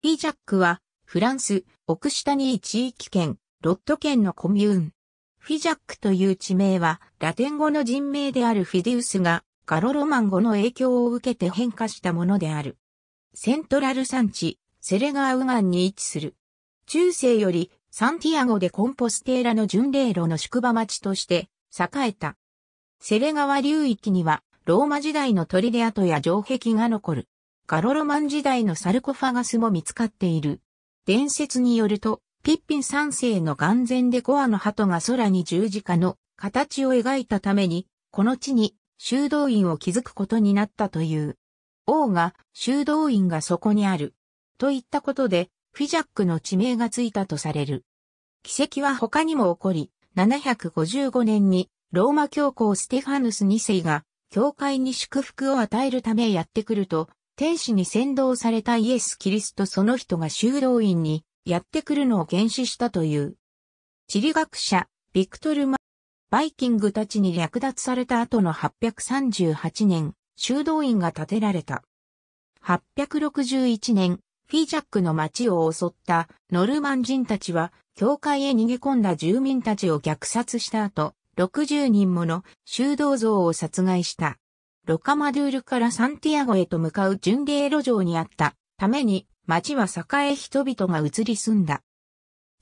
ピジャックは、フランス、オクシタニー地域圏、ロット県のコミューン。フィジャックという地名は、ラテン語の人名であるフィデウスが、ガロロマン語の影響を受けて変化したものである。セントラル山地、セレガーウガンに位置する。中世より、サンティアゴでコンポステーラの巡礼路の宿場町として、栄えた。セレ川流域には、ローマ時代のトリデアトや城壁が残る。ガロロマン時代のサルコファガスも見つかっている。伝説によると、ピッピン三世の眼前でゴアの鳩が空に十字架の形を描いたために、この地に修道院を築くことになったという。王が修道院がそこにある。といったことで、フィジャックの地名がついたとされる。奇跡は他にも起こり、755年にローマ教皇ステファヌス2世が教会に祝福を与えるためやってくると、天使に先導されたイエス・キリストその人が修道院にやってくるのを原始したという。地理学者、ビクトル・マバイキングたちに略奪された後の838年、修道院が建てられた。861年、フィージャックの町を襲ったノルマン人たちは、教会へ逃げ込んだ住民たちを虐殺した後、60人もの修道像を殺害した。ロカマドゥールからサンティアゴへと向かう巡礼路上にあったために、町は栄え人々が移り住んだ。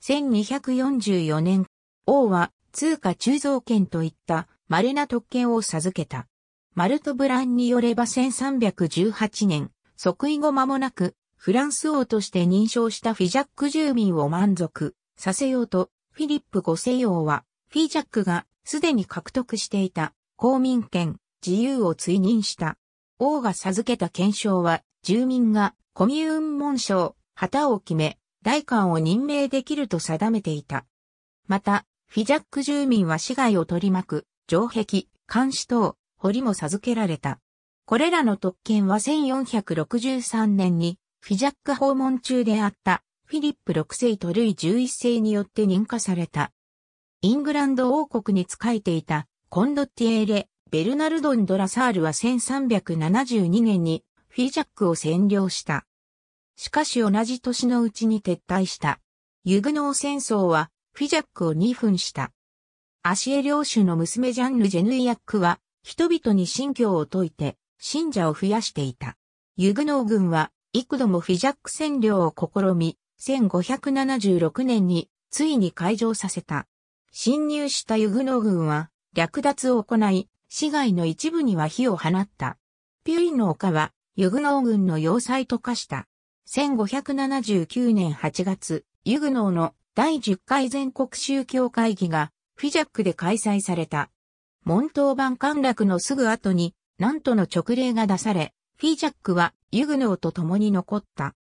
1244年、王は通貨鋳造権といった稀な特権を授けた。マルト・ブランによれば1318年、即位後間もなく、フランス王として認証したフィジャック住民を満足させようと、フィリップ5世王は、フィジャックがすでに獲得していた公民権、自由を追認した。王が授けた憲章は、住民がコミューン紋章、旗を決め、代官を任命できると定めていた。また、フィジャック住民は市街を取り巻く、城壁、監視等、堀も授けられた。これらの特権は1463年に、フィジャック訪問中であった、フィリップ6世とルイ11世によって認可された。イングランド王国に仕えていた、コンドティエーレ、ベルナルドン・ドラサールは1372年にフィジャックを占領した。しかし同じ年のうちに撤退した。ユグノー戦争はフィジャックを2分した。アシエ領主の娘ジャンヌ・ジェヌイヤックは人々に信教を説いて信者を増やしていた。ユグノー軍は幾度もフィジャック占領を試み、1576年についに解除させた。侵入したユグノー軍は略奪を行い、市街の一部には火を放った。ピュイの丘は、ユグノー軍の要塞と化した。1579年8月、ユグノーの第10回全国宗教会議がフィジャックで開催された。門頭版陥落のすぐ後に、なんとの直令が出され、フィジャックはユグノーと共に残った。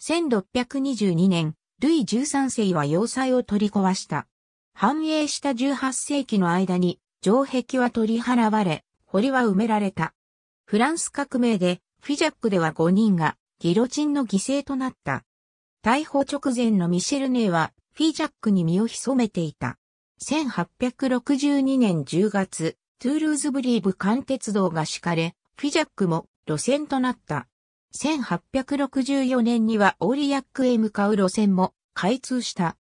1622年、ルイ13世は要塞を取り壊した。繁栄した18世紀の間に城壁は取り払われ、堀は埋められた。フランス革命で、フィジャックでは5人が、ギロチンの犠牲となった。逮捕直前のミシェルネーは、フィジャックに身を潜めていた。1862年10月、トゥールーズブリーブ間鉄道が敷かれ、フィジャックも路線となった。1864年にはオーリアックへ向かう路線も開通した。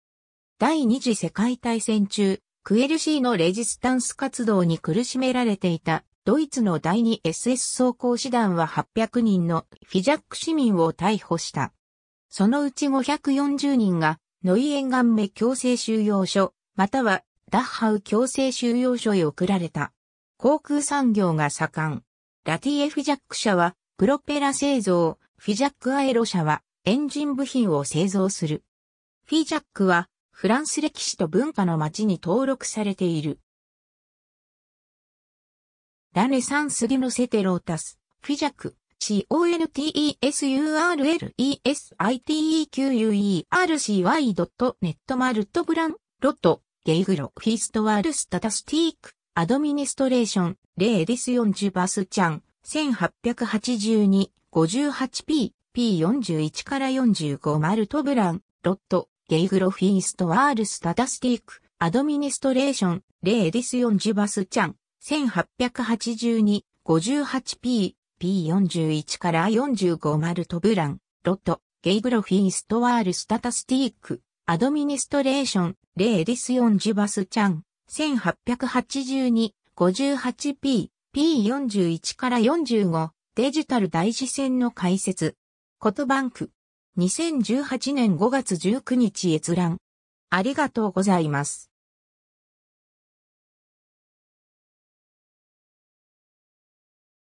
第二次世界大戦中、クエルシーのレジスタンス活動に苦しめられていたドイツの第 2SS 装甲師団は800人のフィジャック市民を逮捕した。そのうち540人がノイエンガンメ強制収容所、またはダッハウ強制収容所へ送られた。航空産業が盛ん。ラティエフィジャック社はプロペラ製造、フィジャックアエロ社はエンジン部品を製造する。フィジャックはフランス歴史と文化の街に登録されている。ラネサンスギノセテロータス、フィジャク、contesurlesitequercy.net マルトブラン、ロット、ゲイグロフィストワールスタタスティーク、アドミニストレーション、レーディスヨンジュバスチャン、1882-58p、P41 から45マルトブラン、ロット、ゲイグロフィーストワールスタタスティック、アドミニストレーション、レーディス・ヨンジュバスチャン、1882、58p、p41 から45マルトブラン、ロット、ゲイグロフィーストワールスタタスティック、アドミニストレーション、レーディス・ヨンジュバスチャン、1882、58p、p41 から45、デジタル大事線の解説。コトバンク、2018年5月19日閲覧。ありがとうございます。